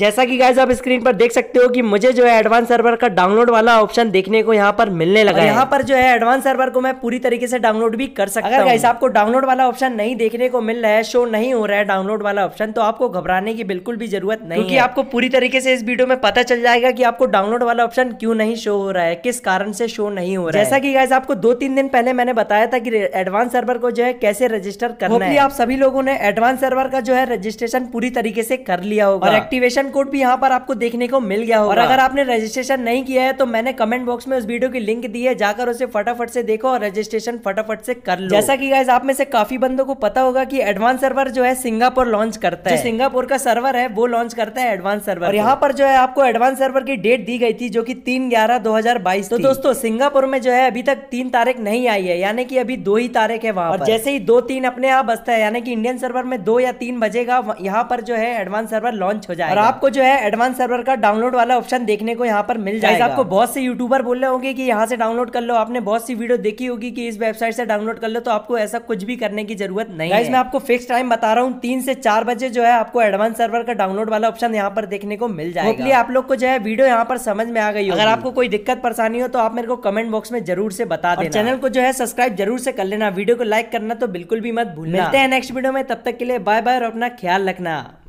जैसा कि गाइज आप स्क्रीन पर देख सकते हो कि मुझे जो है एडवांस सर्वर का डाउनलोड वाला ऑप्शन देखने को यहाँ पर मिलने लगा है यहाँ पर जो है एडवांस सर्वर को मैं पूरी तरीके से डाउनलोड भी कर सकता अगर गाइज आपको डाउनलोड वाला ऑप्शन नहीं देखने को मिल रहा है शो नहीं हो रहा है डाउनलोड वाला ऑप्शन तो आपको घबराने की बिल्कुल भी जरूरत नहीं क्योंकि आपको पूरी तरीके से इस वीडियो में पता चल जाएगा की आपको डाउनलोड वाला ऑप्शन क्यों नहीं शो हो रहा है किस कारण से शो नहीं हो रहा है जैसा की गाइज आपको दो तीन दिन पहले मैंने बताया था की एडवांस सर्वर को जो है कैसे रजिस्टर करना है आप सभी लोगों ने एडवांस सर्वर का जो है रजिस्ट्रेशन पूरी तरीके से कर लिया होगा एक्टिवेशन रजिस्ट्रेशन कोड भी यहाँ पर आपको देखने को मिल गया होगा और अगर आपने रजिस्ट्रेशन नहीं किया है तो मैंने कमेंट बॉक्स में उस वीडियो की लिंक दी है जाकर उसे फटाफट से देखो और रजिस्ट्रेशन फटाफट से कर लो जैसा की गाइज आप में से काफी बंदों को पता होगा की एडवांस सर्वर जो है सिंगापुर लॉन्च करता है सिंगापुर का सर्वर है वो लॉन्च करता है एडवांस सर्वर यहाँ पर जो है आपको एडवांस सर्वर की डेट दी गई थी जो की तीन ग्यारह दो तो दोस्तों सिंगापुर में जो है अभी तक तीन तारीख नहीं आई है यानी कि अभी दो ही तारीख है वहाँ पर जैसे ही दो तीन अपने आप बसता है यानी कि इंडियन सर्वर में दो या तीन बजेगा यहाँ पर जो है एडवांस सर्वर लॉन्च हो जाएगा और आप आपको जो है एडवांस सर्वर का डाउनलोड वाला ऑप्शन देखने को यहाँ पर मिल जाएगा आपको बहुत से यूट्यूबर बोल रहे होंगे कि यहाँ से डाउनलोड कर लो आपने बहुत सी वीडियो देखी होगी कि इस वेबसाइट से डाउनलोड कर लो तो आपको ऐसा कुछ भी करने की जरूरत नहीं है मैं आपको फिक्स टाइम बता रहा हूँ तीन से चार बजे जो है आपको एडवांस सर्वर का डाउनलोड वाला ऑप्शन यहाँ पर देखने को मिल जाएगा आप लोग को जो है वीडियो यहाँ पर समझ में आ गई अगर आपको कोई दिक्कत परेशानी हो तो आप मेरे को कमेंट बॉक्स में जरूर से बता दे चैनल को जो है सब्सक्राइब जरूर से कर लेना वीडियो को लाइक करना तो बिल्कुल भी मत भूलना मिलते हैं नेक्स्ट वीडियो में तब तक के लिए बाय बाय और अपना ख्याल रखना